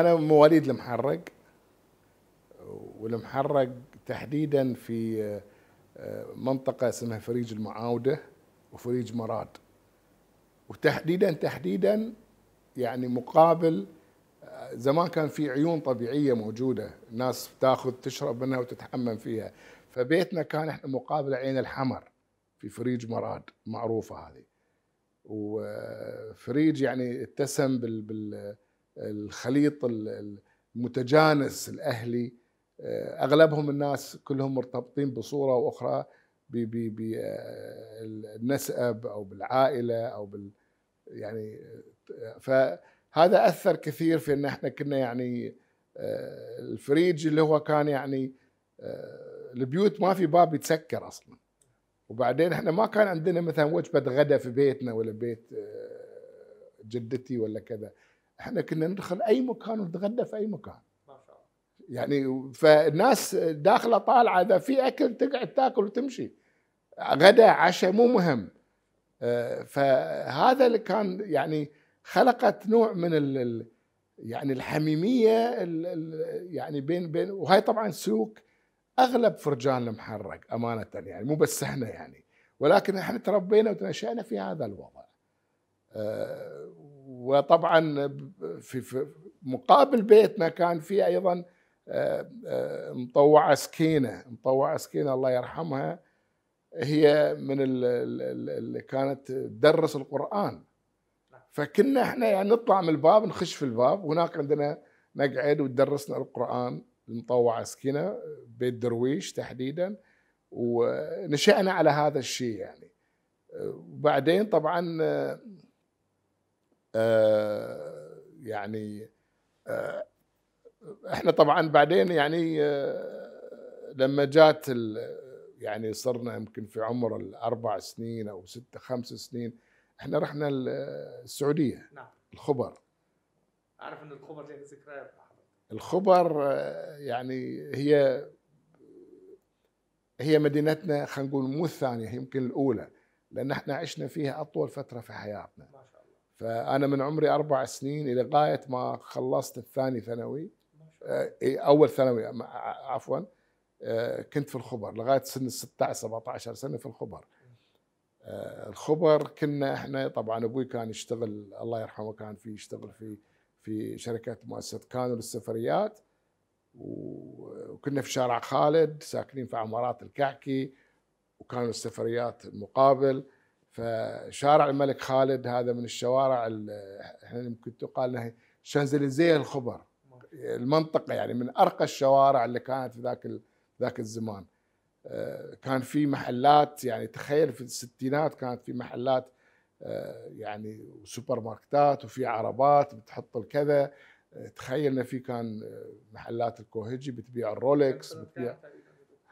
انا مواليد المحرق والمحرق تحديدا في آه، منطقه اسمها فريج المعاوده وفريج مراد وتحديدا تحديدا يعني مقابل آه، زمان كان في عيون طبيعيه موجوده الناس تاخذ تشرب منها وتتحمم فيها فبيتنا كان احنا مقابل عين الحمر في فريج مراد معروفه هذه وفريج يعني اتسم بال, بال الخليط المتجانس الاهلي آه، اغلبهم الناس كلهم مرتبطين بصوره او اخرى بالنسب آه، او بالعائله او بال يعني فهذا اثر كثير في ان احنا كنا يعني آه، الفريج اللي هو كان يعني البيوت ما في باب يتسكر اصلا وبعدين احنا ما كان عندنا مثلا وجبه غدا في بيتنا ولا بيت جدتي ولا كذا احنا كنا ندخل اي مكان ونتغدى في اي مكان يعني فالناس داخله طالعه اذا في اكل تقعد تاكل وتمشي غدا عشاء مو مهم آه، فهذا اللي كان يعني خلقت نوع من ال يعني الحميميه الـ يعني بين بين وهي طبعا سوق اغلب فرجان المحرق امانه يعني مو بس احنا يعني ولكن احنا تربينا وتنشأنا في هذا الوضع آه، وطبعا في مقابل بيتنا كان في ايضا آه، آه، مطوعه سكينه مطوعه سكينه الله يرحمها هي من اللي كانت تدرس القران فكنا احنا يعني نطلع من الباب نخش في الباب وهناك عندنا نقعد وتدرسنا القران المطوعه سكينه بيت درويش تحديدا ونشأنا على هذا الشيء يعني آه، وبعدين طبعا آه، يعني آه، احنا طبعا بعدين يعني آه، لما جات يعني صرنا يمكن في عمر الاربع سنين او ست خمس سنين احنا رحنا السعوديه نعم الخبر اعرف ان الخبر لها ذكريات الخبر يعني هي هي مدينتنا خلينا نقول مو الثانيه يمكن الاولى لان احنا عشنا فيها اطول فتره في حياتنا ما شاء فانا من عمري اربع سنين الى غايه ما خلصت الثاني ثانوي آه، اول ثانوي عفوا آه، كنت في الخبر لغايه سن 16 17 سنه في الخبر آه، الخبر كنا احنا طبعا ابوي كان يشتغل الله يرحمه كان في يشتغل في في شركه مؤسسه كانوا للسفريات وكنا في شارع خالد ساكنين في عمارات الكعكي وكانوا السفريات مقابل فشارع الملك خالد هذا من الشوارع احنا يمكن تقال شانزليزيه الخبر المنطقه يعني من ارقى الشوارع اللي كانت في ذاك ذاك الزمان آه، كان في محلات يعني تخيل في الستينات كانت في محلات آه، يعني سوبر ماركتات وفي عربات بتحط الكذا آه، تخيل ان في كان محلات الكوهجي بتبيع الرولكس بتبيع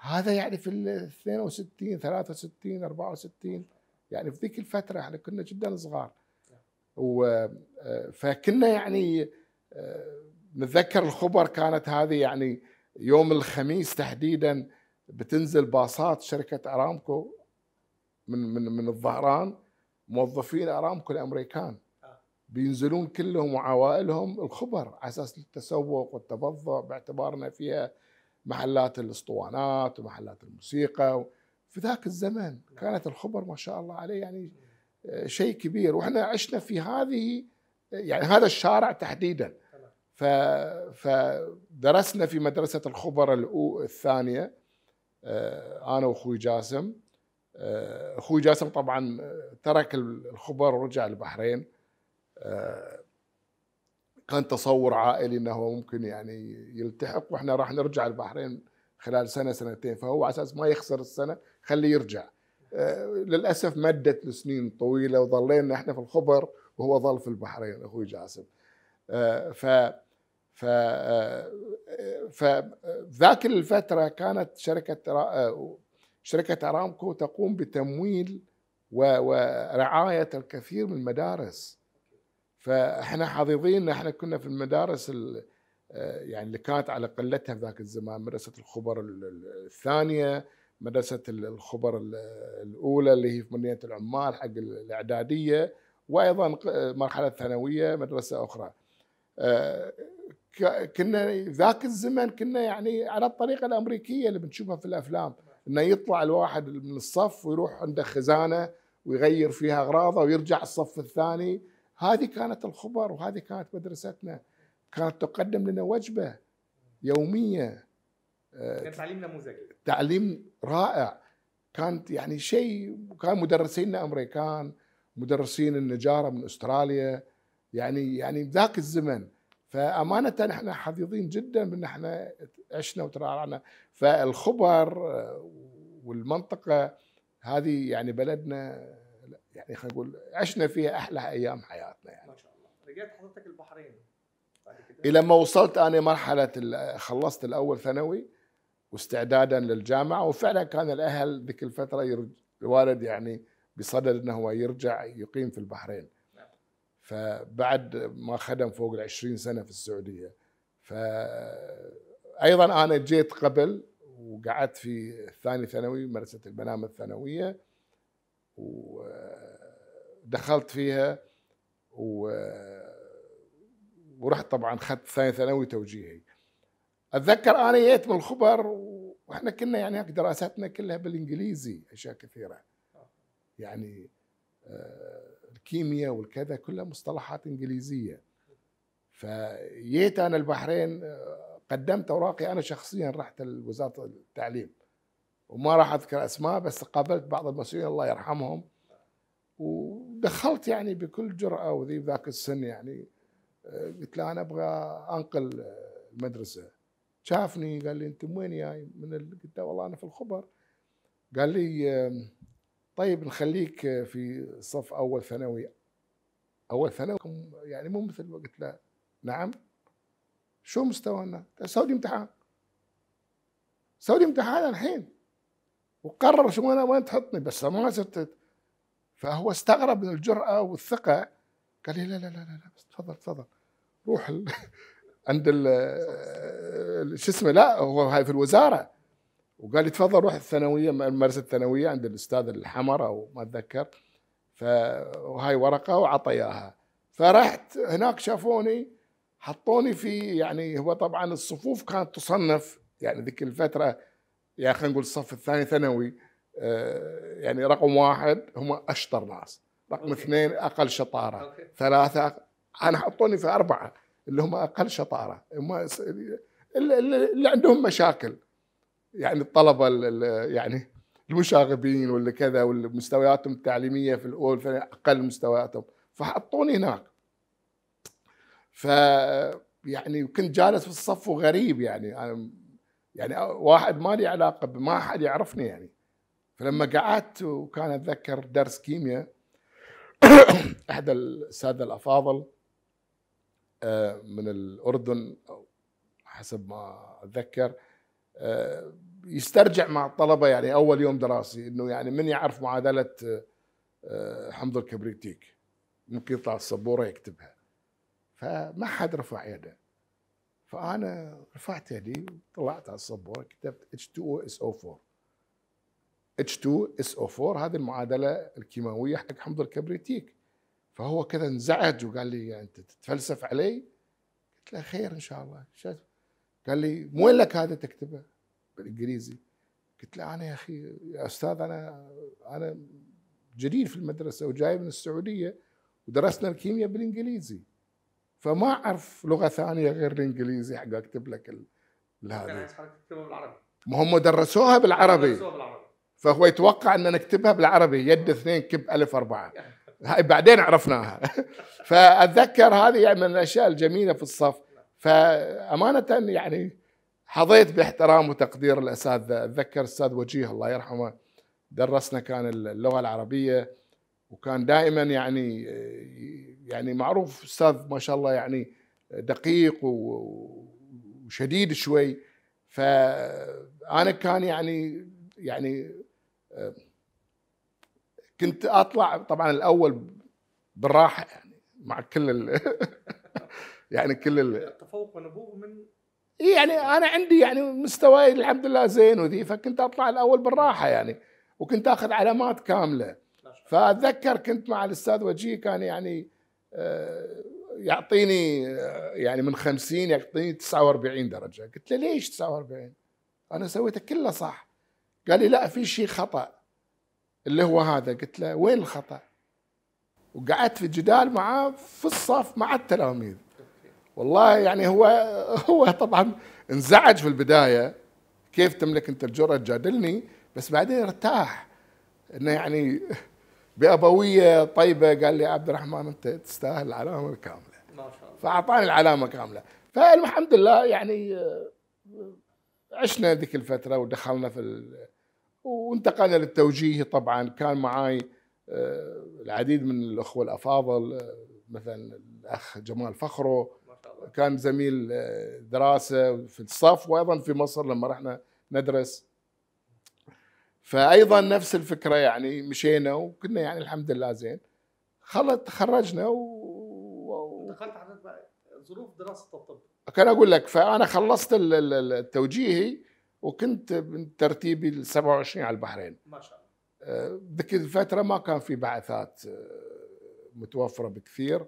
هذا يعني في ال 62 63 64 يعني في ذيك الفتره احنا كنا جدا صغار و آه، فكنا يعني آه، نتذكر الخبر كانت هذه يعني يوم الخميس تحديدا بتنزل باصات شركه ارامكو من من من الظهران موظفين ارامكو الامريكان آه. بينزلون كلهم وعوائلهم الخبر على اساس التسوق والتبضع باعتبارنا فيها محلات الاسطوانات ومحلات الموسيقى في ذاك الزمن كانت الخبر ما شاء الله عليه يعني آه، شيء كبير واحنا عشنا في هذه يعني هذا الشارع تحديدا فدرسنا في مدرسه الخبر الثانيه آه، انا واخوي جاسم آه، اخوي جاسم طبعا ترك الخبر ورجع البحرين كان تصور عائلي انه ممكن يعني يلتحق واحنا راح نرجع البحرين خلال سنه سنتين فهو على اساس ما يخسر السنه خليه يرجع آه، للاسف مدت لسنين طويله وظلينا احنا في الخبر وهو ظل في البحرين اخوي جاسم آه، ف ف آه، فذاك الفتره كانت شركه شركه ارامكو تقوم بتمويل ورعايه الكثير من المدارس فاحنا حظيظين احنا كنا في المدارس يعني اللي كانت على قلتها في ذاك الزمان مدرسه الخبر الثانيه مدرسه الخبر الاولى اللي هي في مدينه العمال حق الاعداديه وايضا مرحله ثانويه مدرسه اخرى آه، كنا ذاك الزمن كنا يعني على الطريقه الامريكيه اللي بنشوفها في الافلام انه يطلع الواحد من الصف ويروح عنده خزانه ويغير فيها اغراضه ويرجع الصف الثاني هذه كانت الخبر وهذه كانت مدرستنا كانت تقدم لنا وجبه يوميه كان تعليم نموذجي تعليم رائع كانت يعني شيء كان مدرسينا امريكان مدرسين النجاره من استراليا يعني يعني ذاك الزمن فامانه احنا حظيظين جدا ان احنا عشنا وترعرعنا فالخبر آه، والمنطقه هذه يعني بلدنا يعني خلينا نقول عشنا فيها احلى ايام حياتنا يعني ما شاء الله رجعت حضرتك البحرين الى ما وصلت انا مرحله خلصت الاول ثانوي واستعدادا للجامعه وفعلا كان الاهل ذيك الفتره يرج... الوالد يعني بصدد انه هو يرجع يقيم في البحرين نعم. فبعد ما خدم فوق العشرين سنه في السعوديه فايضا انا جيت قبل وقعدت في الثاني ثانوي مدرسه البنام الثانويه ودخلت فيها و... ورحت طبعا خدت ثاني ثانوي توجيهي اتذكر انا جيت من الخبر واحنا كنا يعني دراساتنا كلها بالانجليزي اشياء كثيره يعني آه، الكيمياء والكذا كلها مصطلحات انجليزيه فجيت انا البحرين آه، قدمت اوراقي انا شخصيا رحت لوزاره التعليم وما راح اذكر اسماء بس قابلت بعض المسؤولين الله يرحمهم ودخلت يعني بكل جرأه وذي ذاك السن يعني آه، قلت له انا ابغى انقل المدرسه شافني قال لي انت من وين جاي؟ من ال... قلت له والله انا في الخبر قال لي طيب نخليك في صف اول ثانوي اول ثانوي يعني مو مثل قلت له نعم شو مستوانا؟ سوي لي امتحان سوي امتحان الحين وقرر شو انا وين تحطني بس ما صرت فهو استغرب من الجرأة والثقة قال لي لا لا لا لا بس تفضل تفضل روح عند شو اسمه لا هو هاي في الوزاره وقال لي تفضل روح الثانويه المدرسه الثانويه عند الاستاذ الحمر او ما اتذكر فهاي ورقه وعطى اياها فرحت هناك شافوني حطوني في يعني هو طبعا الصفوف كانت تصنف يعني ذيك الفتره يعني خلينا نقول الصف الثاني ثانوي آه، يعني رقم واحد هم اشطر ناس رقم أوكي. اثنين اقل شطاره أوكي. ثلاثه انا حطوني في اربعه اللي هم اقل شطاره هم اللي عندهم مشاكل يعني الطلبه يعني المشاغبين واللي كذا واللي مستوياتهم التعليميه في الاول في اقل مستوياتهم فحطوني هناك ف يعني كنت جالس في الصف وغريب يعني أنا يعني واحد ما لي علاقه ما حد يعرفني يعني فلما قعدت وكان اتذكر درس كيمياء احد الساده الافاضل آه، من الاردن حسب ما اتذكر آه، يسترجع مع الطلبه يعني اول يوم دراسي انه يعني من يعرف معادله آه، حمض الكبريتيك ممكن يطلع السبوره يكتبها فما حد رفع يده فانا رفعت يدي وطلعت على السبوره كتبت H2SO4 H2SO4 هذه المعادله الكيماويه حق حمض الكبريتيك فهو كذا انزعج وقال لي يعني انت تتفلسف علي؟ قلت له خير ان شاء الله شايف قال لي مو لك هذا تكتبه بالانجليزي؟ قلت له انا يا اخي يا استاذ انا انا جديد في المدرسه وجاي من السعوديه ودرسنا الكيمياء بالانجليزي فما اعرف لغه ثانيه غير الانجليزي حق اكتب لك ال... هذا يعني ما هم درسوها بالعربي درسوها بالعربي فهو يتوقع ان نكتبها بالعربي يد اثنين كب الف اربعه يعني هاي بعدين عرفناها فاتذكر هذه يعني من الاشياء الجميله في الصف فامانه يعني حظيت باحترام وتقدير الاساتذه اتذكر الاستاذ وجيه الله يرحمه درسنا كان اللغه العربيه وكان دائما يعني يعني معروف استاذ ما شاء الله يعني دقيق وشديد شوي فانا كان يعني يعني كنت اطلع طبعا الاول بالراحه يعني مع كل ال يعني كل ال التفوق والنبوغ من اي يعني انا عندي يعني مستواي الحمد لله زين وذي فكنت اطلع الاول بالراحه يعني وكنت اخذ علامات كامله فاتذكر كنت مع الاستاذ وجيه كان يعني آه، يعطيني آه، يعني من 50 يعطيني 49 درجه قلت له ليش 49 انا سويته كله صح قال لي لا في شيء خطا اللي هو هذا قلت له وين الخطا وقعدت في جدال معاه في الصف مع التلاميذ والله يعني هو هو طبعا انزعج في البدايه كيف تملك انت الجرأه تجادلني بس بعدين ارتاح انه يعني بابويه طيبه قال لي عبد الرحمن انت تستاهل العلامه الكامله ما شاء الله فاعطاني العلامه كامله فالحمد لله يعني آه، عشنا ذيك الفتره ودخلنا في وانتقلنا للتوجيه طبعا كان معي آه، العديد من الاخوه الافاضل آه، مثلا الاخ جمال فخرو كان زميل آه، دراسه في الصف وايضا في مصر لما رحنا ندرس فايضا نفس الفكره يعني مشينا وكنا يعني الحمد لله زين خلت تخرجنا و دخلت ظروف دراسه الطب كان اقول لك فانا خلصت التوجيهي وكنت من ترتيبي ال 27 على البحرين ما شاء الله آه، ذيك الفتره ما كان في بعثات آه، متوفره بكثير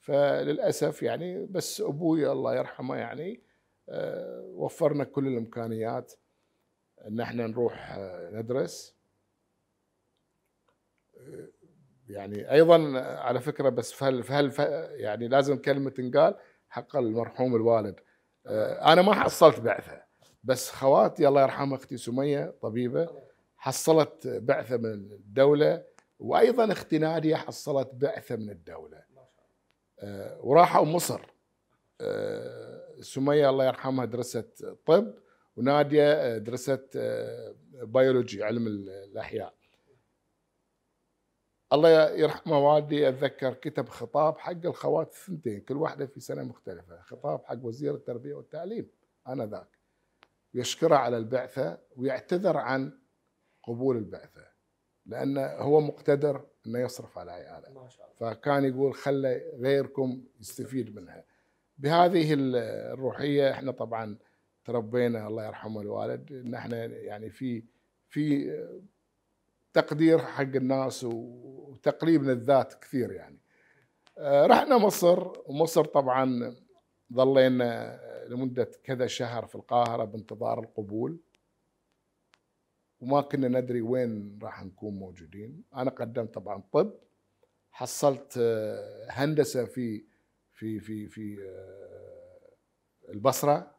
فللاسف يعني بس ابوي الله يرحمه يعني آه، وفرنا كل الامكانيات ان احنا نروح ندرس يعني ايضا على فكره بس فهل فهل يعني لازم كلمه تنقال حق المرحوم الوالد انا ما حصلت بعثه بس خواتي الله يرحمها اختي سميه طبيبه حصلت بعثه من الدوله وايضا اختي ناديه حصلت بعثه من الدوله آه، وراحوا مصر آه، سميه الله يرحمها درست طب وناديه آه، درست بيولوجي علم الاحياء الله يرحمه والدي اتذكر كتب خطاب حق الخوات الثنتين كل واحده في سنه مختلفه خطاب حق وزير التربيه والتعليم انا ذاك يشكره على البعثة ويعتذر عن قبول البعثة لأنه هو مقتدر أنه يصرف على عياله فكان يقول خلى غيركم يستفيد منها بهذه الروحية احنا طبعا تربينا الله يرحمه الوالد ان احنا يعني في في تقدير حق الناس وتقريب للذات كثير يعني آه، رحنا مصر ومصر طبعا ظلينا لمدة كذا شهر في القاهرة بانتظار القبول وما كنا ندري وين راح نكون موجودين أنا قدمت طبعا طب حصلت آه، هندسة في في في في آه، البصرة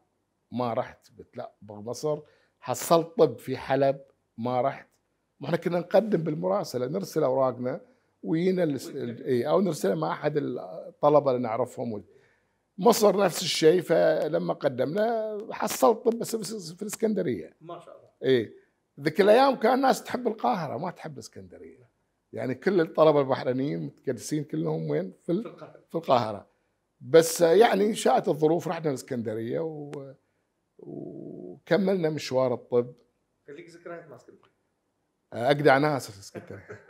ما رحت قلت لا ابغى مصر حصلت طب في حلب ما رحت واحنا كنا نقدم بالمراسله نرسل اوراقنا وينا إيه، او نرسلها مع احد الطلبه اللي نعرفهم مصر نفس الشيء فلما قدمنا حصلت طب بس في الاسكندريه ما شاء الله ايه ذيك الايام كان الناس تحب القاهره ما تحب الاسكندريه يعني كل الطلبه البحرينيين متكدسين كلهم وين في, القاهره في القاهره بس يعني شاءت الظروف رحنا الاسكندريه و... وكملنا مشوار الطب خليك ذكريات ما اسكندريه اجدع ناس في الاسكندريه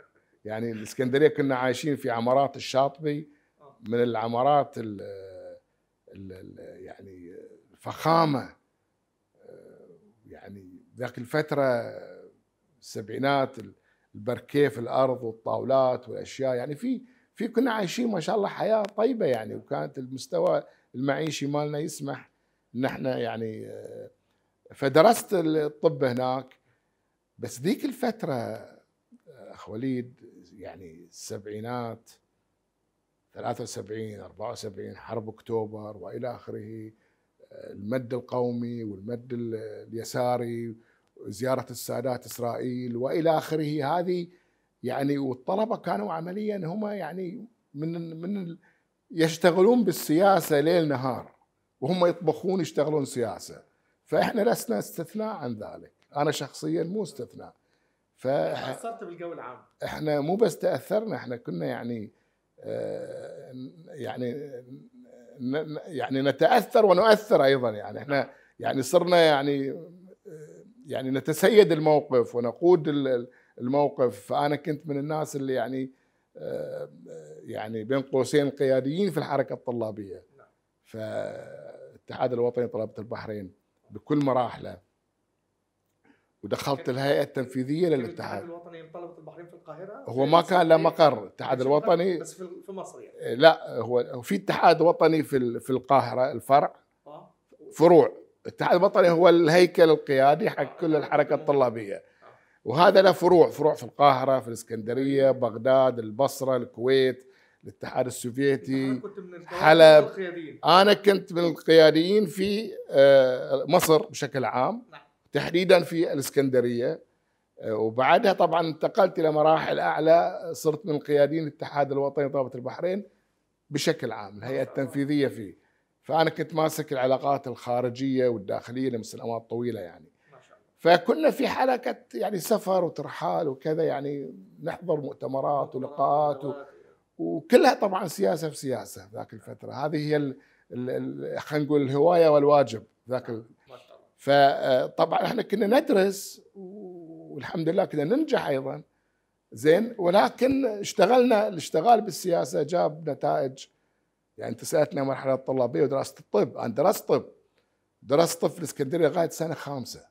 يعني الاسكندريه كنا عايشين في عمارات الشاطبي آه. من العمارات ال يعني الفخامه آه، يعني ذاك الفتره السبعينات البركيه في الارض والطاولات والاشياء يعني في في كنا عايشين ما شاء الله حياه طيبه يعني وكانت المستوى المعيشي مالنا يسمح ان احنا يعني آه، فدرست الطب هناك بس ذيك الفتره آه، اخ وليد يعني السبعينات 73 74 حرب اكتوبر والى اخره آه، المد القومي والمد اليساري زياره السادات اسرائيل والى اخره هذه يعني والطلبه كانوا عمليا هم يعني من من يشتغلون بالسياسه ليل نهار وهم يطبخون يشتغلون سياسه فاحنا لسنا استثناء عن ذلك انا شخصيا مو استثناء ف تاثرت بالجو العام احنا مو بس تاثرنا احنا كنا يعني آه، يعني يعني نتاثر ونؤثر ايضا يعني احنا يعني صرنا يعني آه، يعني نتسيد الموقف ونقود الموقف فانا كنت من الناس اللي يعني آه، يعني بين قوسين قياديين في الحركه الطلابيه نعم. فالاتحاد الوطني لطلبه البحرين بكل مراحله ودخلت الهيئه التنفيذيه للاتحاد الوطني انطلبت البحرين في القاهره هو ما كان له مقر الاتحاد الوطني بس في مصر يعني إيه، لا هو في اتحاد وطني في في القاهره الفرع آه. فروع الاتحاد الوطني هو الهيكل القيادي حق آه، كل الحركه الطلابيه آه. وهذا له فروع فروع في القاهره في الاسكندريه أيوة. بغداد البصره الكويت الاتحاد السوفيتي حلب انا كنت من القياديين في مصر بشكل عام نعم. تحديدا في الإسكندرية آه، وبعدها طبعا انتقلت إلى مراحل أعلى صرت من قيادين الاتحاد الوطني لطلبة البحرين بشكل عام الهيئة التنفيذية فيه فأنا كنت ماسك العلاقات الخارجية والداخلية لسنوات طويلة يعني فكنا في حركة يعني سفر وترحال وكذا يعني نحضر مؤتمرات ولقاءات وكلها طبعا سياسة في سياسة ذاك الفترة هذه هي خلينا نقول الهواية والواجب ذاك نعم. فطبعا احنا كنا ندرس والحمد لله كنا ننجح ايضا زين ولكن اشتغلنا الاشتغال بالسياسه جاب نتائج يعني انت سالتني مرحله الطلابيه ودراسه الطب انا درست طب درست طب في الاسكندريه لغايه سنه خامسه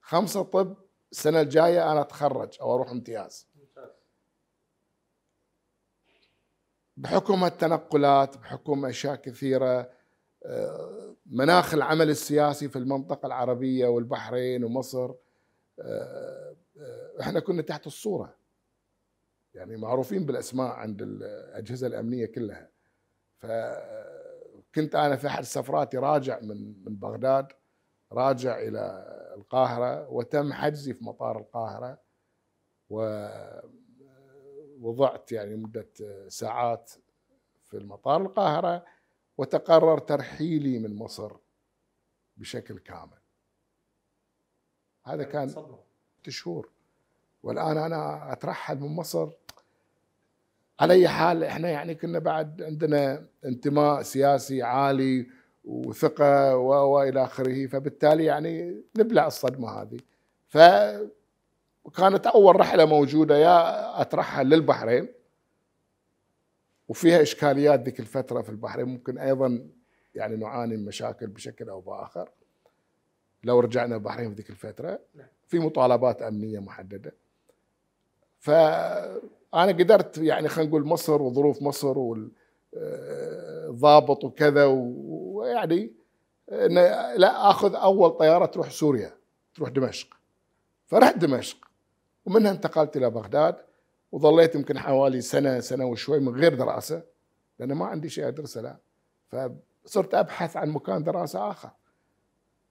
خمسه طب السنه الجايه انا اتخرج او اروح امتياز بحكم التنقلات بحكم اشياء كثيره مناخ العمل السياسي في المنطقة العربية والبحرين ومصر آه، آه، احنا كنا تحت الصورة يعني معروفين بالأسماء عند الأجهزة الأمنية كلها فكنت أنا في أحد سفراتي راجع من من بغداد راجع إلى القاهرة وتم حجزي في مطار القاهرة و وضعت يعني مدة ساعات في المطار القاهرة وتقرر ترحيلي من مصر بشكل كامل هذا يعني كان شهور والان انا اترحل من مصر على اي حال احنا يعني كنا بعد عندنا انتماء سياسي عالي وثقه والى اخره فبالتالي يعني نبلع الصدمه هذه فكانت اول رحله موجوده يا اترحل للبحرين وفيها إشكاليات ذيك الفترة في البحرين ممكن أيضا يعني نعاني من مشاكل بشكل أو بآخر لو رجعنا البحرين في ذيك الفترة نعم. في مطالبات أمنية محددة فأنا قدرت يعني خلينا نقول مصر وظروف مصر والضابط آه، وكذا ويعني لا اخذ اول طياره تروح سوريا تروح دمشق فرحت دمشق ومنها انتقلت الى بغداد وظليت يمكن حوالي سنه سنه وشوي من غير دراسه لان ما عندي شيء ادرسه لا فصرت ابحث عن مكان دراسه اخر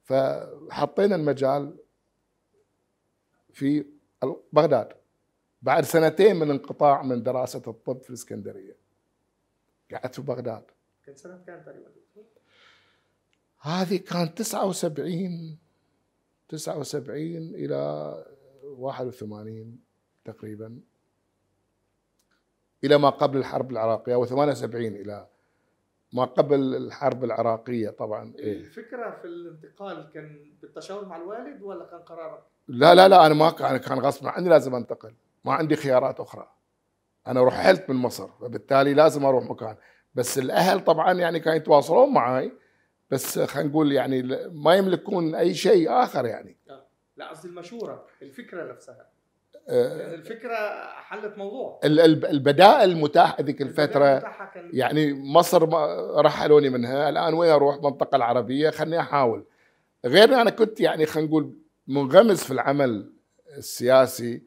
فحطينا المجال في بغداد بعد سنتين من انقطاع من دراسه الطب في الاسكندريه قعدت في بغداد كم سنه كان تقريبا هذه كان 79 79 الى 81 تقريبا إلى ما قبل الحرب العراقية و78 إلى ما قبل الحرب العراقية طبعا إيه. الفكرة في الانتقال كان بالتشاور مع الوالد ولا كان قرارك؟ لا لا لا أنا ما كان كان غصب عني لازم أنتقل ما عندي خيارات أخرى أنا رحلت من مصر فبالتالي لازم أروح مكان بس الأهل طبعا يعني كانوا يتواصلون معي بس خلينا نقول يعني ما يملكون أي شيء آخر يعني آه. لا قصدي المشورة الفكرة نفسها يعني الفكره حلت موضوع البدائل المتاحه ذيك الفتره يعني مصر رحلوني منها الان وين اروح المنطقه العربيه خلني احاول غير انا كنت يعني خلينا نقول منغمس في العمل السياسي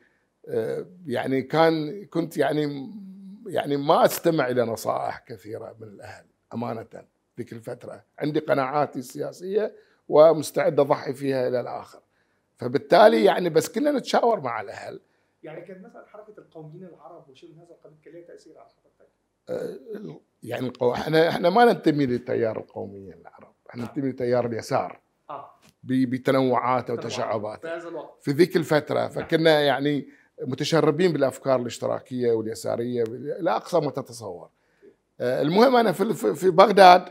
آه، يعني كان كنت يعني يعني ما استمع الى نصائح كثيره من الاهل امانه ذيك الفتره عندي قناعاتي السياسيه ومستعد اضحي فيها الى الاخر فبالتالي يعني بس كنا نتشاور مع الاهل يعني كان مثلا حركه القوميين العرب وشيء من هذا القبيل كان لها تاثير على حركة آه، يعني القو... احنا احنا ما ننتمي لتيار القوميين العرب، احنا نعم. ننتمي لتيار اليسار آه. بتنوعاته وتشعباته في الوقت في ذيك الفتره نعم. فكنا يعني متشربين بالافكار الاشتراكيه واليساريه لاقصى ما تتصور. آه، المهم انا في في بغداد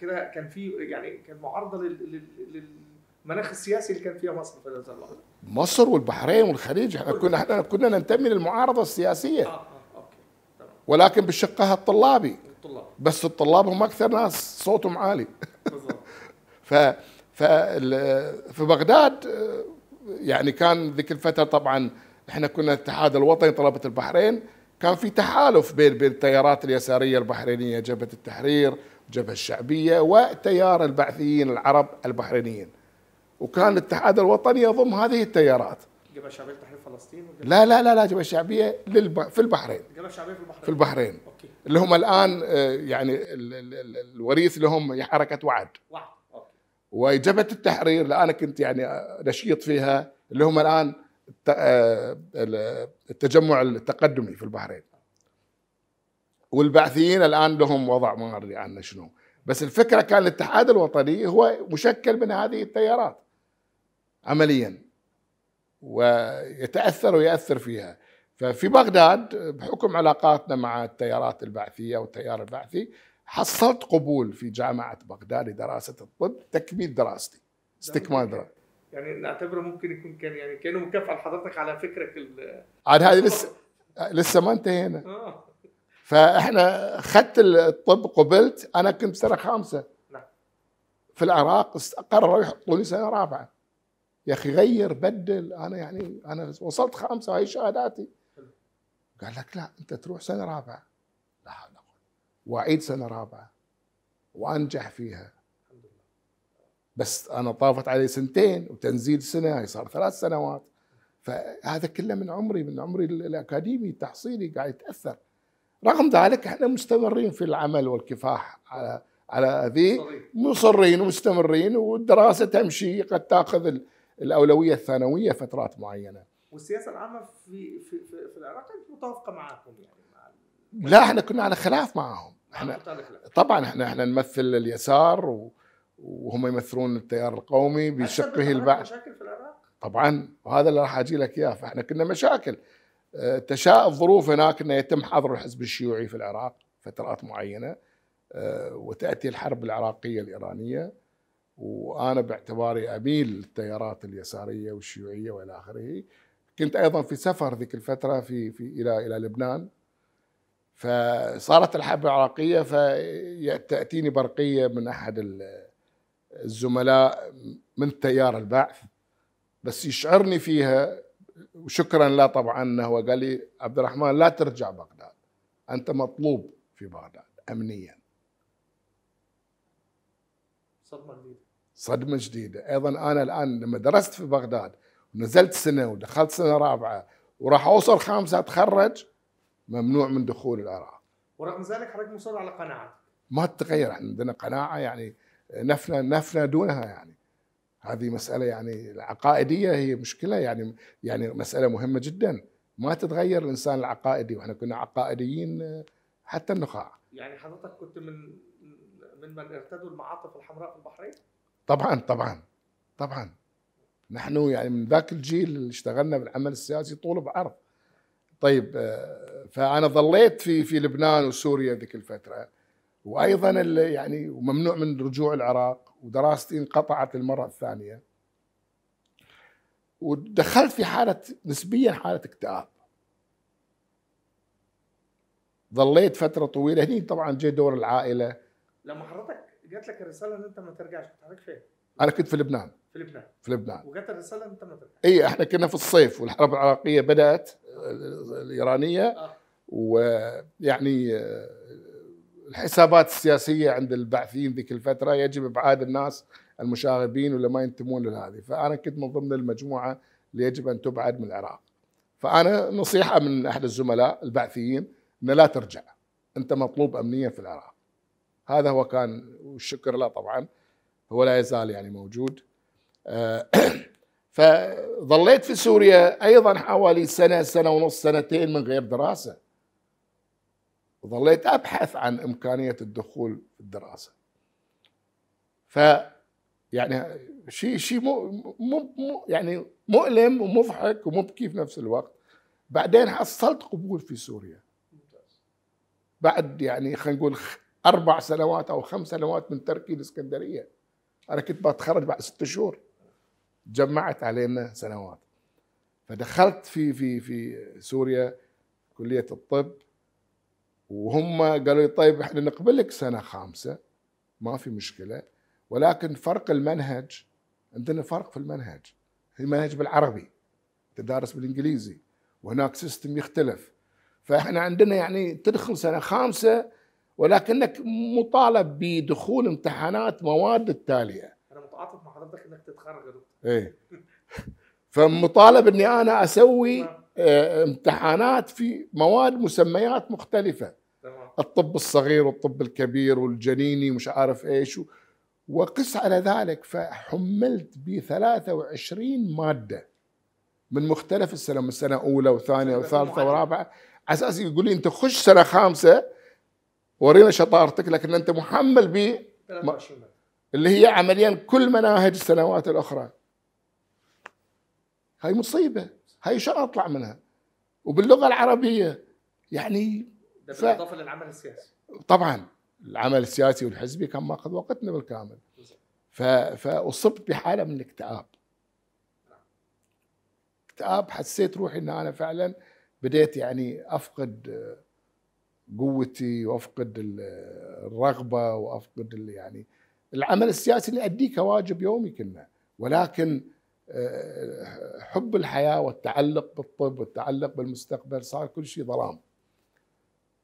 كده كان في يعني كان معارضه للمناخ السياسي اللي كان فيها مصر في هذا الوقت مصر والبحرين والخليج احنا كنا احنا كنا ننتمي للمعارضه السياسيه آه. آه، ولكن بشقها الطلابي الطلاب. بس الطلاب هم اكثر ناس صوتهم عالي ف في بغداد آه، يعني كان ذيك الفتره طبعا احنا كنا الاتحاد الوطني طلبه البحرين كان في تحالف بين بين التيارات اليساريه البحرينيه جبهه التحرير جبهه الشعبيه وتيار البعثيين العرب البحرينيين وكان الاتحاد الوطني يضم هذه التيارات الجبهه الشعبيه لتحرير فلسطين لا لا لا لا الجبهه الشعبيه للب... في البحرين الجبهه الشعبيه في البحرين في البحرين أوكي. اللي هم الان آه، يعني الوريث لهم حركه وعد وعد أوكي. وجبهه التحرير اللي انا كنت يعني آه، نشيط فيها اللي هم الان آه، التجمع التقدمي في البحرين والبعثيين الان لهم وضع ما ادري عنه شنو بس الفكره كان الاتحاد الوطني هو مشكل من هذه التيارات عمليا ويتاثر ويأثر فيها ففي بغداد بحكم علاقاتنا مع التيارات البعثيه والتيار البعثي حصلت قبول في جامعه بغداد لدراسه الطب تكميل دراستي استكمال دراستي يعني نعتبره ممكن يكون كان يعني كانه مكافاه لحضرتك على فكرك عاد هذه لسه لسه ما انتهينا آه. فاحنا اخذت الطب قبلت انا كنت سنه خامسه نعم. في العراق قرروا يحطوني سنه رابعه يا اخي غير بدل انا يعني انا وصلت خمسه وهي شهاداتي قال لك لا انت تروح سنه رابعه لا حول واعيد سنه رابعه وانجح فيها بس انا طافت علي سنتين وتنزيل سنه هي صار ثلاث سنوات فهذا كله من عمري من عمري الاكاديمي التحصيلي قاعد يتاثر رغم ذلك احنا مستمرين في العمل والكفاح على على هذه مصرين ومستمرين والدراسه تمشي قد تاخذ الاولويه الثانويه فترات معينه. والسياسه العامه في في في, العراق كانت متوافقه معاكم يعني مع لا احنا كنا على خلاف معاهم احنا طبعا احنا احنا نمثل اليسار و... وهم يمثلون التيار القومي بشقه البعض مشاكل في العراق طبعا وهذا اللي راح اجي لك اياه فاحنا كنا مشاكل آه، تشاء الظروف هناك انه يتم حظر الحزب الشيوعي في العراق فترات معينه آه، وتاتي الحرب العراقيه الايرانيه وانا باعتباري اميل للتيارات اليساريه والشيوعيه والى اخره كنت ايضا في سفر ذيك الفتره في في الى الى لبنان فصارت الحرب العراقيه فتاتيني برقيه من احد الزملاء من تيار البعث بس يشعرني فيها وشكرا له طبعا هو قال لي عبد الرحمن لا ترجع بغداد انت مطلوب في بغداد امنيا صدمه صدمه جديده ايضا انا الان لما درست في بغداد ونزلت سنه ودخلت سنه رابعه وراح اوصل خامسه اتخرج ممنوع من دخول العراق ورغم ذلك حضرتك مصر على قناعه ما تتغير احنا عندنا قناعه يعني نفنا نفنا دونها يعني هذه مساله يعني العقائديه هي مشكله يعني يعني مساله مهمه جدا ما تتغير الانسان العقائدي واحنا كنا عقائديين حتى النخاع يعني حضرتك كنت من ممن ارتدوا المعاطف الحمراء في البحرين؟ طبعا طبعا طبعا نحن يعني من ذاك الجيل اللي اشتغلنا بالعمل السياسي طول بعرض طيب آه، فانا ظليت في في لبنان وسوريا ذيك الفتره وايضا يعني وممنوع من رجوع العراق ودراستي انقطعت المره الثانيه ودخلت في حاله نسبيا حاله اكتئاب ظليت فتره طويله هني طبعا جاء دور العائله لما حضرتك جات لك الرساله ان انت ما ترجعش كنت حضرتك فين؟ انا كنت في لبنان في لبنان في لبنان وجت الرساله ان انت ما ترجعش اي احنا كنا في الصيف والحرب العراقيه بدات الايرانيه آه. ويعني آه، الحسابات السياسيه عند البعثيين ذيك الفتره يجب ابعاد الناس المشاغبين ولا ما ينتمون لهذه فانا كنت من ضمن المجموعه اللي يجب ان تبعد من العراق فانا نصيحه من احد الزملاء البعثيين ان لا ترجع انت مطلوب امنيا في العراق هذا هو كان والشكر له طبعا هو لا يزال يعني موجود فظليت في سوريا ايضا حوالي سنه سنه ونص سنتين من غير دراسه وظليت ابحث عن امكانيه الدخول في الدراسه ف يعني شيء شيء مو, مو, مو يعني مؤلم ومضحك ومبكي في نفس الوقت بعدين حصلت قبول في سوريا بعد يعني خلينا نقول أربع سنوات أو خمس سنوات من تركي الإسكندرية أنا كنت بتخرج بعد ست شهور جمعت علينا سنوات فدخلت في في في سوريا كلية الطب وهم قالوا لي طيب احنا نقبلك سنة خامسة ما في مشكلة ولكن فرق المنهج عندنا فرق في المنهج المنهج بالعربي تدارس بالانجليزي وهناك سيستم يختلف فاحنا عندنا يعني تدخل سنة خامسة ولكنك مطالب بدخول امتحانات مواد التاليه انا متعاطف مع حضرتك انك تتخرج يا ايه فمطالب اني انا اسوي آه، امتحانات في مواد مسميات مختلفه الطب الصغير والطب الكبير والجنيني ومش عارف ايش وقس على ذلك فحملت ب 23 ماده من مختلف السنه من سنه اولى وثانيه وثالثه ورابعه على اساس يقول لي انت خش سنه خامسه ورينا شطارتك لكن انت محمل ب اللي هي عمليا كل مناهج السنوات الاخرى هاي مصيبه هاي شو اطلع منها وباللغه العربيه يعني بالاضافه للعمل السياسي طبعا العمل السياسي والحزبي كان ماخذ وقتنا بالكامل ف... فاصبت بحاله من الاكتئاب اكتئاب حسيت روحي ان انا فعلا بديت يعني افقد قوتي وافقد الرغبه وافقد يعني العمل السياسي اللي اديه كواجب يومي كنا ولكن آه، حب الحياه والتعلق بالطب والتعلق بالمستقبل صار كل شيء ظلام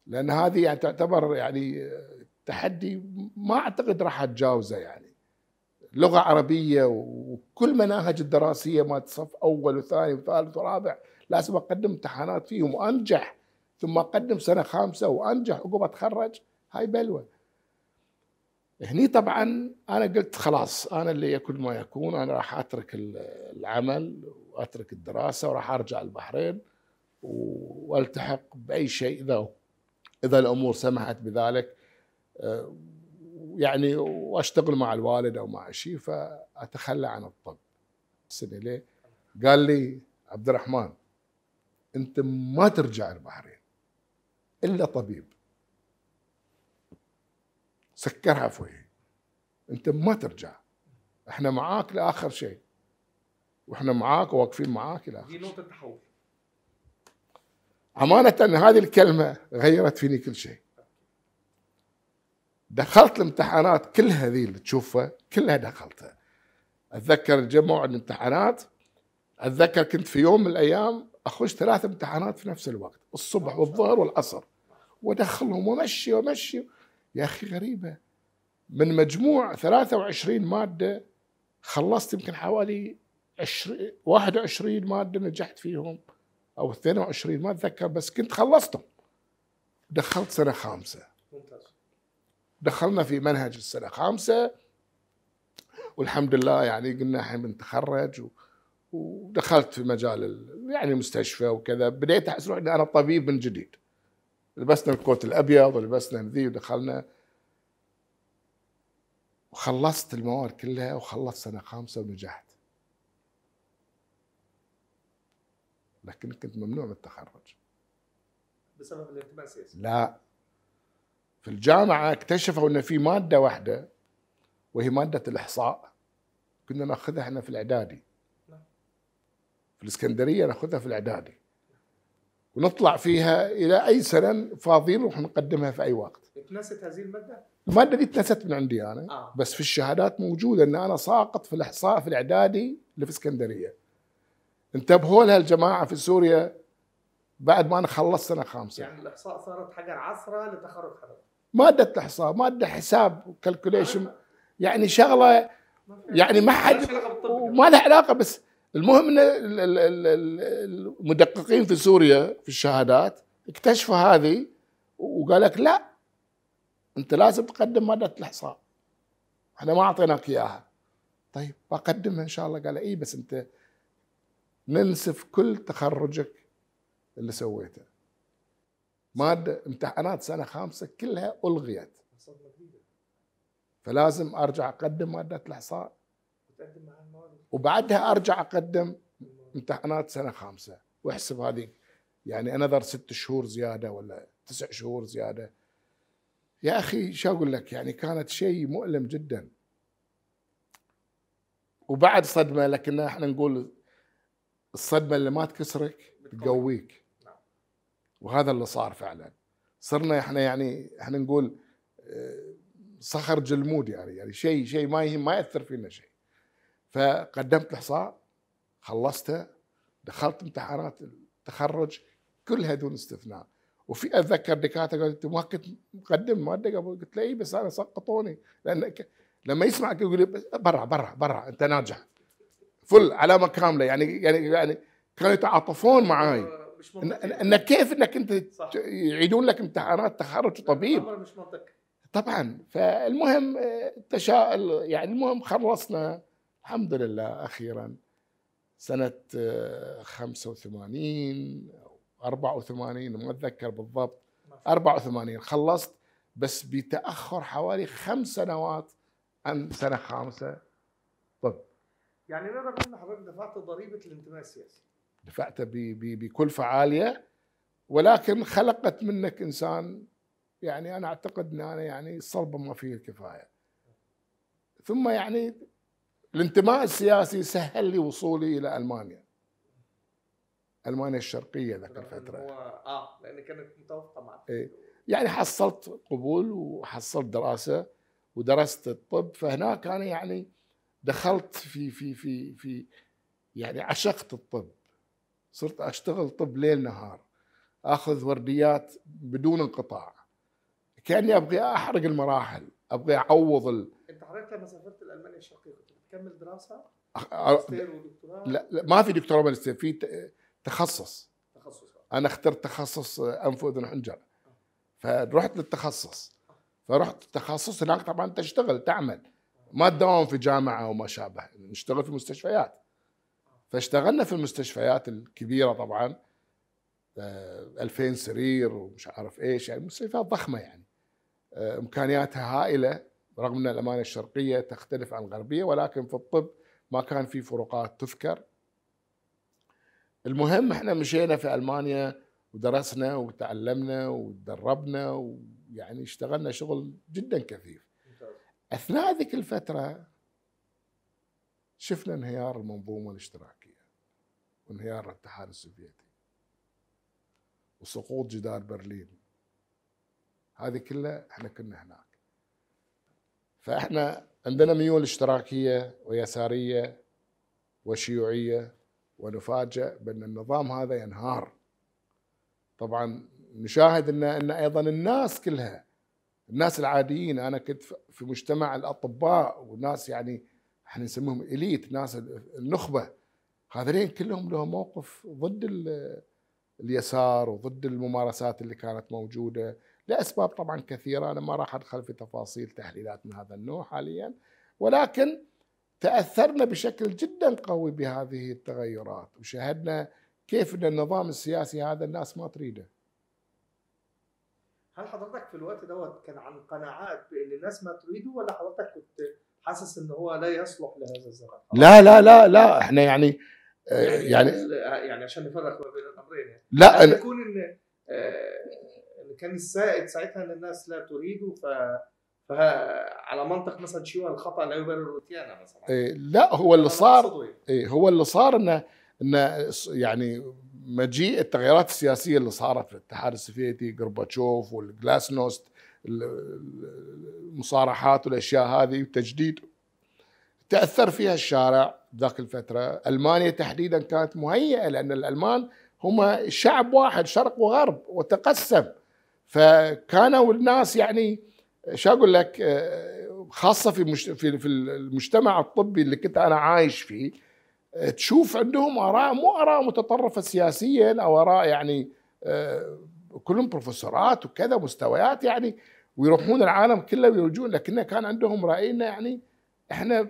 لان هذه يعني تعتبر يعني آه، تحدي ما اعتقد راح اتجاوزه يعني لغه عربيه وكل مناهج الدراسيه ما تصف اول وثاني وثالث ورابع لازم اقدم امتحانات فيهم وانجح ثم اقدم سنه خامسه وانجح عقب اتخرج هاي بلوه هني طبعا انا قلت خلاص انا اللي يكون ما يكون انا راح اترك العمل واترك الدراسه وراح ارجع البحرين والتحق باي شيء اذا اذا الامور سمحت بذلك أه، يعني واشتغل مع الوالد او مع شيء فاتخلى عن الطب سنه ليه؟ قال لي عبد الرحمن انت ما ترجع البحرين الا طبيب سكرها فوقي انت ما ترجع احنا معاك لاخر شيء واحنا معاك واقفين معاك الى اخر شيء نقطه تحول امانه أن هذه الكلمه غيرت فيني كل شيء دخلت الامتحانات كل هذه اللي تشوفها كلها دخلتها اتذكر الجمع الامتحانات اتذكر كنت في يوم من الايام اخش ثلاث امتحانات في نفس الوقت الصبح والظهر والعصر وادخلهم وامشي وامشي يا اخي غريبه من مجموع 23 ماده خلصت يمكن حوالي 20 21 ماده نجحت فيهم او 22 ما اتذكر بس كنت خلصتهم دخلت سنه خامسه ممتاز دخلنا في منهج السنه خامسه والحمد لله يعني قلنا الحين بنتخرج و... ودخلت في مجال يعني المستشفى وكذا بديت احس روحي انا طبيب من جديد لبسنا الكوت الابيض ولبسنا ذي ودخلنا وخلصت المواد كلها وخلصت سنه خامسه ونجحت لكن كنت ممنوع من التخرج بسبب الانتماء السياسي لا في الجامعه اكتشفوا ان في ماده واحده وهي ماده الاحصاء كنا ناخذها احنا في الاعدادي في الإسكندرية ناخذها في الإعدادي ونطلع فيها إلى أي سنة فاضيين نروح نقدمها في أي وقت اتنست هذه المادة؟ المادة دي اتنست من عندي أنا آه. بس في الشهادات موجودة أن أنا ساقط في الإحصاء في الإعدادي اللي في اسكندرية انتبهوا لها الجماعة في سوريا بعد ما أنا خلصت سنة خامسة يعني الإحصاء صارت حجر عصرة لتخرج حضرتك مادة الإحصاء مادة حساب كالكوليشن آه. يعني شغلة يعني ما حد ما لها علاقة بس المهم ان المدققين في سوريا في الشهادات اكتشفوا هذه وقال لك لا انت لازم تقدم ماده الاحصاء احنا ما اعطيناك اياها طيب بقدمها ان شاء الله قال اي بس انت ننسف كل تخرجك اللي سويته ماده امتحانات سنه خامسه كلها الغيت فلازم ارجع اقدم ماده الاحصاء تقدم المواد وبعدها ارجع اقدم امتحانات سنه خامسه واحسب هذه يعني انذر ست شهور زياده ولا تسع شهور زياده يا اخي شو اقول لك يعني كانت شيء مؤلم جدا وبعد صدمه لكن احنا نقول الصدمه اللي ما تكسرك تقويك نعم. وهذا اللي صار فعلا صرنا احنا يعني احنا نقول آه، صخر جلمود يعني يعني شيء شيء ما يهم ما ياثر فينا شيء فقدمت الاحصاء خلصته دخلت امتحانات التخرج كلها دون استثناء وفي اتذكر دكاتره قالت ما كنت مقدم ماده قبل قلت له اي بس انا سقطوني لان لما يسمعك يقول برا برا برا انت ناجح فل علامه كامله يعني يعني يعني كانوا يتعاطفون معاي آه، ان كيف انك انت يعيدون لك امتحانات تخرج طبيب مش منطقي طبعا فالمهم التشاؤل آه، يعني المهم خلصنا الحمد لله أخيرا سنة 85 آه، 84 ما أتذكر بالضبط 84 خلصت بس بتأخر حوالي خمس سنوات عن سنة خامسة طب يعني نقدر نقول حضرتك دفعت ضريبة الانتماء السياسي دفعت بكل فعالية ولكن خلقت منك إنسان يعني أنا أعتقد أن أنا يعني صلب ما فيه الكفاية ثم يعني الانتماء السياسي سهل لي وصولي الى المانيا المانيا الشرقيه ذاك الفتره هو اه لان كانت متوافقه مع إيه. يعني حصلت قبول وحصلت دراسه ودرست الطب فهناك انا يعني دخلت في في في في يعني عشقت الطب صرت اشتغل طب ليل نهار اخذ ورديات بدون انقطاع كاني ابغي احرق المراحل ابغي اعوض ال... انت حضرتك لما سافرت لالمانيا الشرقيه كنت تكمل دراسه ماجستير ودكتوراه لا, لا ما في دكتوراه ماجستير في تخصص تخصص انا اخترت تخصص آه، انف واذن حنجره آه. فرحت للتخصص آه. فرحت التخصص هناك طبعا تشتغل تعمل ما تداوم في جامعه وما شابه نشتغل في مستشفيات فاشتغلنا في المستشفيات الكبيره طبعا 2000 سرير ومش عارف ايش يعني مستشفيات ضخمه يعني امكانياتها هائله رغم أن الأمانة الشرقية تختلف عن الغربية ولكن في الطب ما كان في فروقات تذكر المهم احنا مشينا في ألمانيا ودرسنا وتعلمنا وتدربنا ويعني اشتغلنا شغل جدا كثيف أثناء ذيك الفترة شفنا انهيار المنظومة الاشتراكية وانهيار الاتحاد السوفيتي وسقوط جدار برلين هذه كلها احنا كنا هناك فاحنا عندنا ميول اشتراكيه ويساريه وشيوعيه ونفاجئ بان النظام هذا ينهار. طبعا نشاهد ان ان ايضا الناس كلها الناس العاديين انا كنت في مجتمع الاطباء والناس يعني احنا نسميهم اليت ناس النخبه هذين كلهم لهم موقف ضد اليسار وضد الممارسات اللي كانت موجوده لأسباب طبعا كثيرة أنا ما راح أدخل في تفاصيل تحليلات من هذا النوع حاليا ولكن تأثرنا بشكل جدا قوي بهذه التغيرات وشاهدنا كيف أن النظام السياسي هذا الناس ما تريده هل حضرتك في الوقت دوت كان عن قناعات بان الناس ما تريده ولا حضرتك كنت حاسس ان هو لا يصلح لهذا الزمن؟ لا لا لا لا احنا يعني آه، يعني يعني, يعني عشان نفرق ما بين الامرين يعني لا يكون ان آه، كان السائد ساعتها ان الناس لا تريده ف فعلى منطق مثلا شو الخطا لا يبرر الاتيان مثلا إيه لا هو اللي صار إيه هو اللي صار انه ان يعني مجيء التغيرات السياسيه اللي صارت في الاتحاد السوفيتي غورباتشوف والجلاسنوست المصارحات والاشياء هذه والتجديد تاثر فيها الشارع ذاك الفتره، المانيا تحديدا كانت مهيئه لان الالمان هم شعب واحد شرق وغرب وتقسم فكانوا الناس يعني شو اقول لك خاصه في في المجتمع الطبي اللي كنت انا عايش فيه تشوف عندهم اراء مو اراء متطرفه سياسيا او اراء يعني آه، كلهم بروفيسورات وكذا مستويات يعني ويروحون العالم كله ويرجون لكن كان عندهم راينا يعني احنا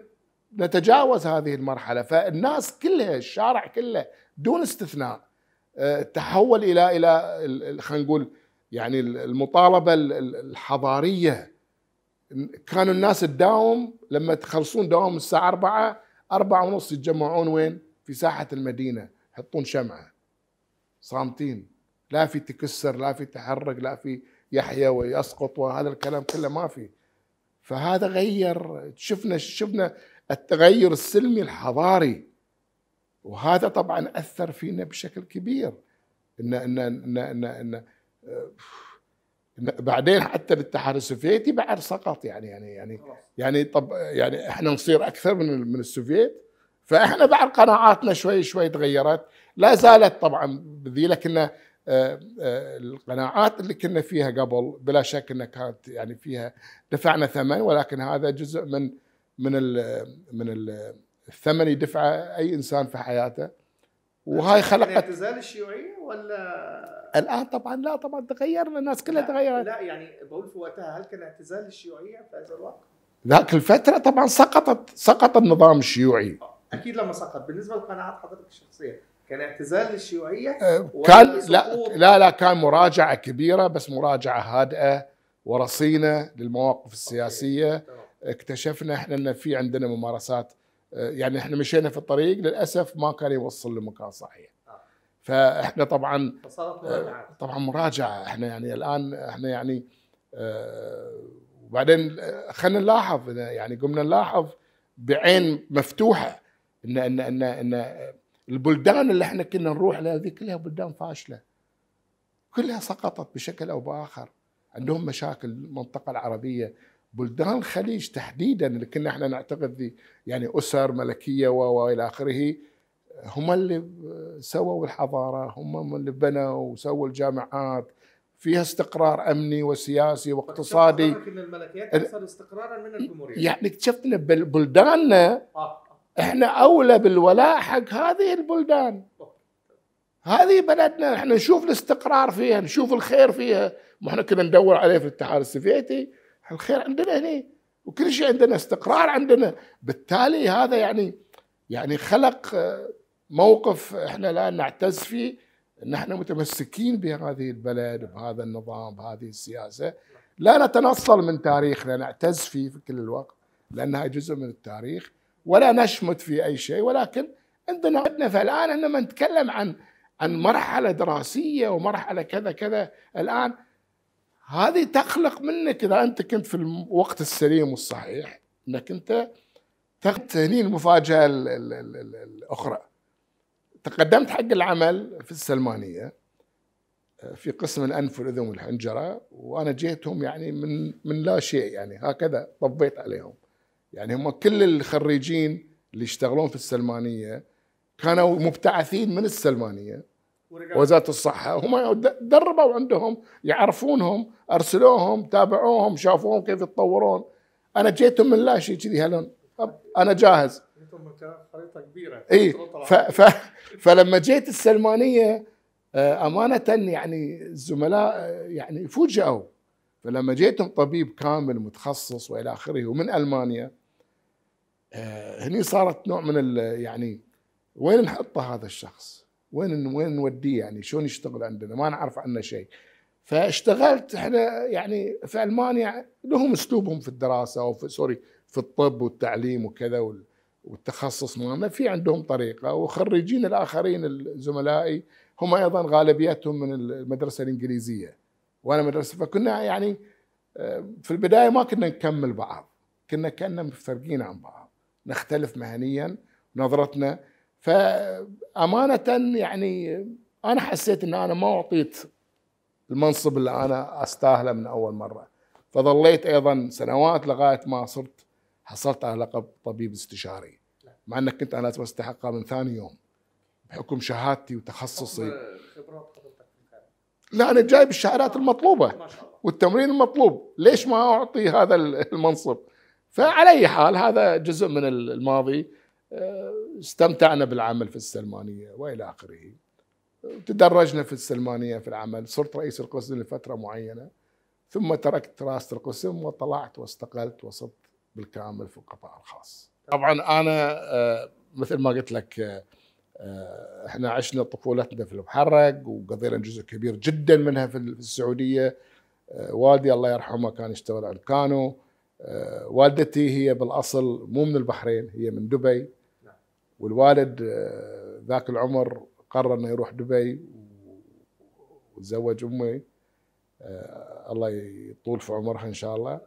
نتجاوز هذه المرحله فالناس كلها الشارع كله دون استثناء آه، تحول الى الى خلينا نقول يعني المطالبه الحضاريه كانوا الناس تداوم لما تخلصون دوام الساعه أربعة أربعة ونص يتجمعون وين؟ في ساحه المدينه يحطون شمعه صامتين لا في تكسر لا في تحرك لا في يحيى ويسقط وهذا الكلام كله ما في فهذا غير شفنا شفنا التغير السلمي الحضاري وهذا طبعا اثر فينا بشكل كبير ان ان ان ان, إن, إن بعدين حتى الاتحاد السوفيتي بعد سقط يعني يعني يعني يعني طب يعني احنا نصير اكثر من من السوفيت فاحنا بعد قناعاتنا شوي شوي تغيرت لا زالت طبعا بذي لكن آه، آه، القناعات اللي كنا فيها قبل بلا شك انها كانت يعني فيها دفعنا ثمن ولكن هذا جزء من من من الثمن يدفعه اي انسان في حياته وهاي خلقت الاعتزال الشيوعي ولا الان طبعا لا طبعا تغيرنا الناس كلها تغيرت لا يعني بقول في وقتها هل كان اعتزال الشيوعيه في هذا الوقت؟ ذاك الفترة طبعا سقطت سقط النظام الشيوعي اكيد لما سقط بالنسبة لقناعات حضرتك الشخصية كان اعتزال للشيوعية أه، كان لا لا لا كان مراجعة كبيرة بس مراجعة هادئة ورصينة للمواقف السياسية اكتشفنا احنا ان في عندنا ممارسات يعني احنا مشينا في الطريق للاسف ما كان يوصل لمكان صحيح آه. فاحنا طبعا آه، طبعا مراجعه احنا يعني الان احنا يعني آه، وبعدين خلينا نلاحظ يعني قمنا نلاحظ بعين مفتوحه ان ان ان ان البلدان اللي احنا كنا نروح لها ذي كلها بلدان فاشله كلها سقطت بشكل او باخر عندهم مشاكل المنطقه العربيه بلدان الخليج تحديدا اللي كنا احنا نعتقد دي يعني اسر ملكيه والى اخره هم اللي سووا الحضاره هم اللي بنوا وسووا الجامعات فيها استقرار امني وسياسي واقتصادي ان الملكيات اكثر استقرارا من الجمهوريه يعني شفنا بلداننا آه. احنا اولى بالولاء حق هذه البلدان هذه بلدنا احنا نشوف الاستقرار فيها نشوف الخير فيها ما احنا كنا ندور عليه في الاتحاد السوفيتي الخير عندنا هنا وكل شيء عندنا استقرار عندنا بالتالي هذا يعني يعني خلق آه، موقف احنا لا نعتز فيه ان احنا متمسكين بهذه البلد بهذا النظام بهذه السياسه لا نتنصل من تاريخنا نعتز فيه في كل الوقت لانها جزء من التاريخ ولا نشمت في اي شيء ولكن عندنا عندنا فالان لما نتكلم عن عن مرحله دراسيه ومرحله كذا كذا الان هذه تخلق منك اذا انت كنت في الوقت السليم والصحيح انك انت هني المفاجاه الاخرى تقدمت حق العمل في السلمانيه آه، في قسم الانف والاذن والحنجره وانا جيتهم يعني من من لا شيء يعني هكذا طبيت عليهم يعني هم كل الخريجين اللي يشتغلون في السلمانيه كانوا مبتعثين من السلمانيه وزاره الصحه هم دربوا عندهم يعرفونهم ارسلوهم تابعوهم شافوهم كيف يتطورون انا جيتهم من لا شيء كذي هلون انا جاهز انتم خريطه كبيره اي ف... ف... فلما جيت السلمانيه آه، امانه يعني الزملاء آه، يعني فوجئوا فلما جيتهم طبيب كامل متخصص والى اخره ومن المانيا آه، هني صارت نوع من ال... يعني وين نحط هذا الشخص؟ وين وين نوديه يعني شلون يشتغل عندنا ما نعرف عنه شيء فاشتغلت احنا يعني في المانيا لهم اسلوبهم في الدراسه او في سوري في الطب والتعليم وكذا والتخصص مالنا في عندهم طريقه وخريجين الاخرين زملائي هم ايضا غالبيتهم من المدرسه الانجليزيه وانا مدرسه فكنا يعني آه، في البدايه ما كنا نكمل بعض كنا كاننا مفترقين عن بعض نختلف مهنيا نظرتنا فأمانة يعني أنا حسيت أن أنا ما أعطيت المنصب اللي أنا أستاهله من أول مرة فظليت أيضا سنوات لغاية ما صرت حصلت على لقب طبيب استشاري مع أنك كنت أنا لازم أستحقها من ثاني يوم بحكم شهادتي وتخصصي لا أنا جايب الشهادات المطلوبة والتمرين المطلوب ليش ما أعطي هذا المنصب فعلى أي حال هذا جزء من الماضي استمتعنا بالعمل في السلمانية وإلى آخره تدرجنا في السلمانية في العمل صرت رئيس القسم لفترة معينة ثم تركت دراسة القسم وطلعت واستقلت وصرت بالكامل في القطاع الخاص طبعا أنا آه، مثل ما قلت لك آه، احنا عشنا طفولتنا في المحرق وقضينا جزء كبير جدا منها في السعوديه آه، والدي الله يرحمه كان يشتغل على كانو والدتي هي بالاصل مو من البحرين هي من دبي والوالد آه، ذاك العمر قرر انه يروح دبي وتزوج امي آه، الله يطول في عمرها ان شاء الله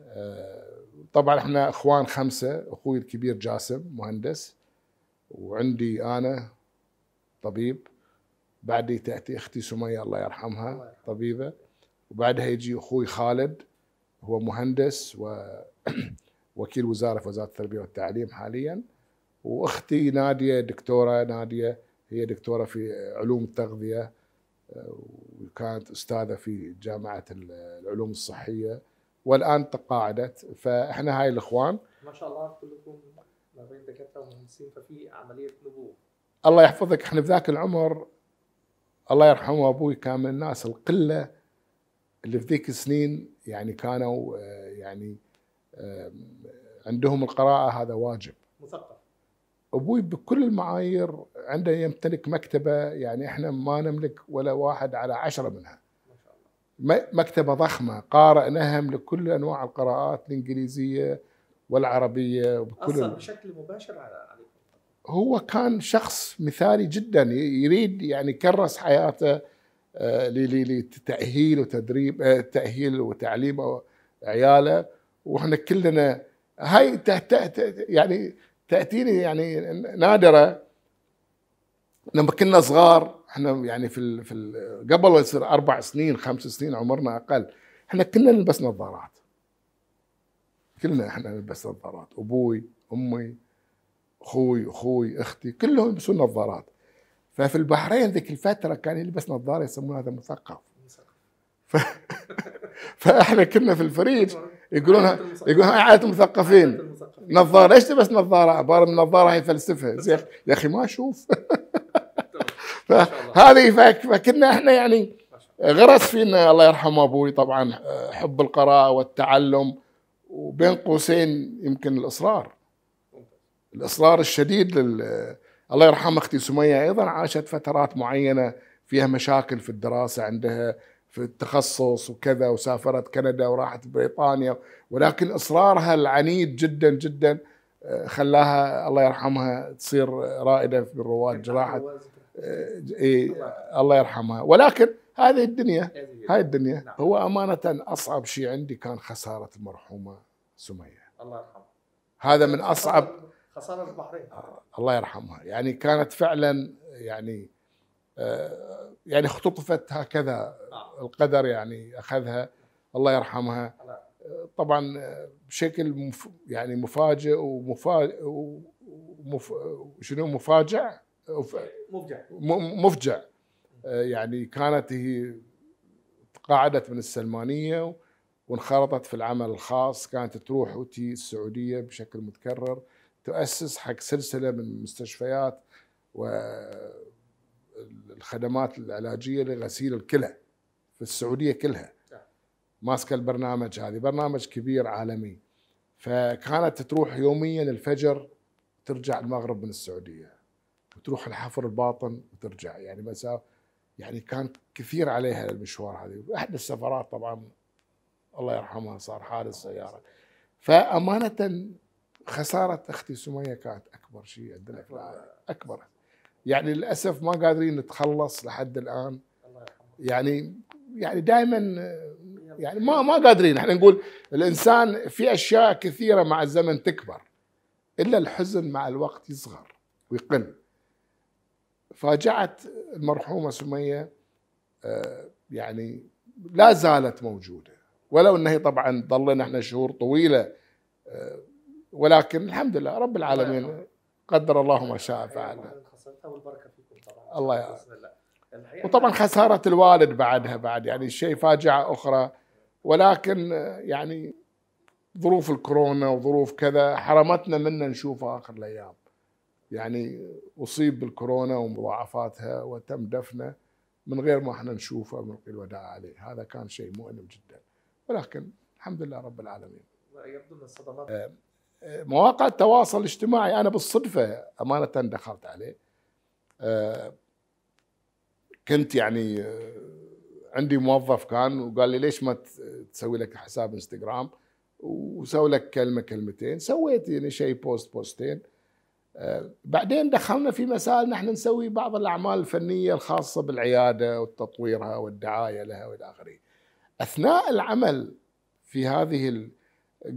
آه، طبعا احنا اخوان خمسه اخوي الكبير جاسم مهندس وعندي انا طبيب بعدي تاتي اختي سميه الله يرحمها طبيبه وبعدها يجي اخوي خالد هو مهندس ووكيل وزاره في وزاره التربيه والتعليم حاليا واختي ناديه دكتوره ناديه هي دكتوره في علوم التغذيه وكانت استاذه في جامعه العلوم الصحيه والان تقاعدت فاحنا هاي الاخوان ما شاء الله كلكم ما بين دكاتره ومهندسين ففي عمليه نبوغ الله يحفظك احنا بذاك العمر الله يرحمه ابوي كان من الناس القله اللي في ذيك السنين يعني كانوا آه، يعني عندهم القراءه هذا واجب مثقف ابوي بكل المعايير عنده يمتلك مكتبه يعني احنا ما نملك ولا واحد على عشره منها مكتبه ضخمه قارئ نهم لكل انواع القراءات الانجليزيه والعربيه وبكل اثر بشكل مباشر على هو كان شخص مثالي جدا يريد يعني كرس حياته آه، لتاهيل وتدريب آه، تاهيل وتعليم عياله واحنا كلنا هاي يعني تاتيني يعني نادره لما كنا صغار احنا يعني في ال في ال قبل يصير اربع سنين خمس سنين عمرنا اقل احنا كلنا نلبس نظارات كلنا احنا نلبس نظارات ابوي امي اخوي اخوي اختي كلهم يلبسون نظارات ففي البحرين ذيك الفتره كان يلبس نظاره يسمون هذا مثقف ف... فاحنا كنا في الفريج يقولون يقولون عائله المثقفين نظاره ايش بس نظاره عباره من نظاره هي فلسفه زين يا اخي ما اشوف فهذه فكنا احنا يعني غرس فينا الله يرحم ابوي طبعا آه، حب القراءه والتعلم وبين قوسين يمكن الاصرار الاصرار الشديد لل... الله يرحم اختي سميه ايضا عاشت فترات معينه فيها مشاكل في الدراسه عندها في التخصص وكذا وسافرت كندا وراحت بريطانيا ولكن اصرارها العنيد جدا جدا آه، خلاها الله يرحمها تصير رائده في الرواد إيه، جراحه آه، إيه الله يرحمها ولكن هذه الدنيا هاي الدنيا نعم. هو امانه اصعب شيء عندي كان خساره المرحومه سميه الله يرحمها هذا من اصعب خساره البحرين آه، الله يرحمها يعني كانت فعلا يعني يعني اختطفت هكذا نعم. القدر يعني اخذها الله يرحمها طبعا بشكل مف يعني مفاجئ ومفاجئ ومف شنو مفاجع مفجع مفجع يعني كانت هي تقاعدت من السلمانيه وانخرطت في العمل الخاص كانت تروح وتي السعوديه بشكل متكرر تؤسس حق سلسله من مستشفيات و الخدمات العلاجيه لغسيل الكلى في السعوديه كلها ماسكه البرنامج هذه برنامج كبير عالمي فكانت تروح يوميا الفجر ترجع المغرب من السعوديه وتروح الحفر الباطن وترجع يعني مسافه يعني كان كثير عليها المشوار هذه احد السفرات طبعا الله يرحمها صار حادث سياره فامانه خساره اختي سميه كانت اكبر شيء عندنا في العالم اكبر يعني للاسف ما قادرين نتخلص لحد الان يعني يعني دائما يعني ما ما قادرين احنا نقول الانسان في اشياء كثيره مع الزمن تكبر الا الحزن مع الوقت يصغر ويقل فاجعت المرحومه سميه آه، يعني لا زالت موجوده ولو انها طبعا ضلنا احنا شهور طويله آه، ولكن الحمد لله رب العالمين قدر الله ما شاء فعل والبركه فيكم طبعا الله يعني. باذن الله وطبعا خساره الوالد بعدها بعد يعني شيء فاجعه اخرى ولكن يعني ظروف الكورونا وظروف كذا حرمتنا منا نشوفه اخر الايام يعني اصيب بالكورونا ومضاعفاتها وتم دفنه من غير ما احنا نشوفه ونلقي الوداع عليه هذا كان شيء مؤلم جدا ولكن الحمد لله رب العالمين يبدو من الصدمات أه، أه، مواقع التواصل الاجتماعي انا بالصدفه امانه دخلت عليه آه، كنت يعني آه، عندي موظف كان وقال لي ليش ما تسوي لك حساب انستغرام وسوي لك كلمه كلمتين سويت يعني شيء بوست بوستين آه، بعدين دخلنا في مسائل نحن نسوي بعض الاعمال الفنيه الخاصه بالعياده وتطويرها والدعايه لها والى اخره. اثناء العمل في هذه ال...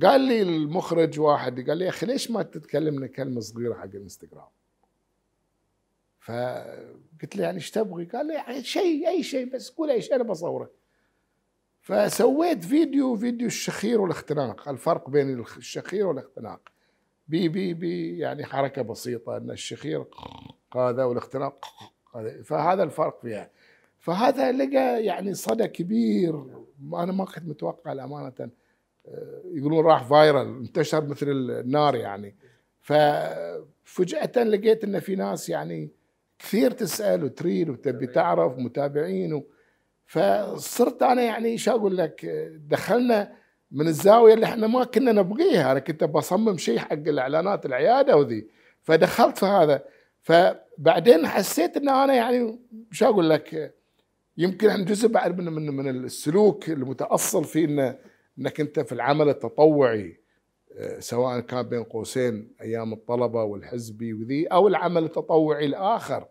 قال لي المخرج واحد قال لي يا اخي ليش ما تتكلمنا كلمه صغيره حق الانستغرام؟ فقلت له يعني ايش تبغي؟ قال لي يعني شيء اي شيء بس قول اي شيء انا بصوره. فسويت فيديو فيديو الشخير والاختناق، الفرق بين الشخير والاختناق. بي بي بي يعني حركه بسيطه ان الشخير هذا والاختناق هذا فهذا الفرق فيها. فهذا لقى يعني صدى كبير انا ما كنت متوقع الامانه آه، يقولون راح فايرل انتشر مثل النار يعني ففجأة لقيت ان في ناس يعني كثير تسال وتريد وتبي تعرف متابعين فصرت انا يعني شو اقول لك دخلنا من الزاويه اللي احنا ما كنا نبغيها انا كنت بصمم شيء حق الاعلانات العياده وذي فدخلت في هذا فبعدين حسيت ان انا يعني شو اقول لك يمكن احنا جزء بعد من من من السلوك المتاصل في انه انك انت في العمل التطوعي آه، سواء كان بين قوسين ايام الطلبه والحزبي وذي او العمل التطوعي الاخر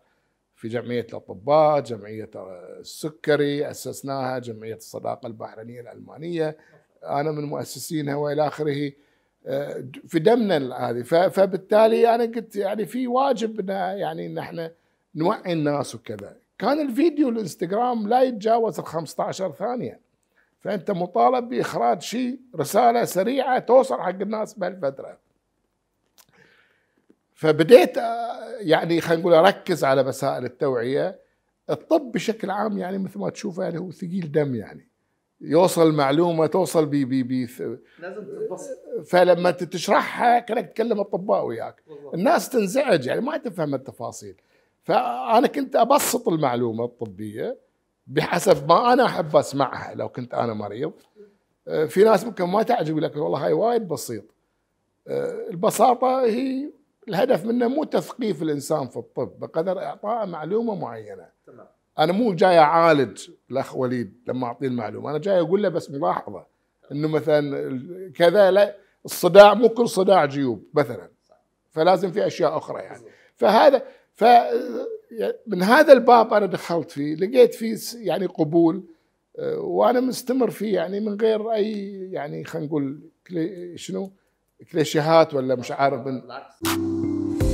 في جمعية الأطباء جمعية آه، السكري أسسناها جمعية الصداقة البحرينية الألمانية أنا من مؤسسينها وإلى آخره آه، في دمنا هذه فبالتالي أنا قلت يعني في واجبنا يعني إن إحنا نوعي الناس وكذا كان الفيديو الانستغرام لا يتجاوز ال 15 ثانية فأنت مطالب بإخراج شيء رسالة سريعة توصل حق الناس بهالفترة فبديت آه، يعني خلينا نقول اركز على مسائل التوعيه الطب بشكل عام يعني مثل ما تشوف يعني هو ثقيل دم يعني يوصل معلومه توصل بي بي بي لازم تتبسط فلما تشرحها كانك تتكلم اطباء وياك الناس تنزعج يعني ما تفهم التفاصيل فانا كنت ابسط المعلومه الطبيه بحسب ما انا احب اسمعها لو كنت انا مريض آه، في ناس ممكن ما تعجب لك والله هاي وايد بسيط آه، البساطه هي الهدف منه مو تثقيف الانسان في الطب بقدر اعطائه معلومه معينه تمام انا مو جاي اعالج الاخ وليد لما اعطيه المعلومه انا جاي اقول له بس ملاحظه انه مثلا كذا لا الصداع مو كل صداع جيوب مثلا فلازم في اشياء اخرى يعني فهذا ف من هذا الباب انا دخلت فيه لقيت فيه يعني قبول آه، وانا مستمر فيه يعني من غير اي يعني خلينا نقول شنو كليشيهات ولا مش عارف بالعكس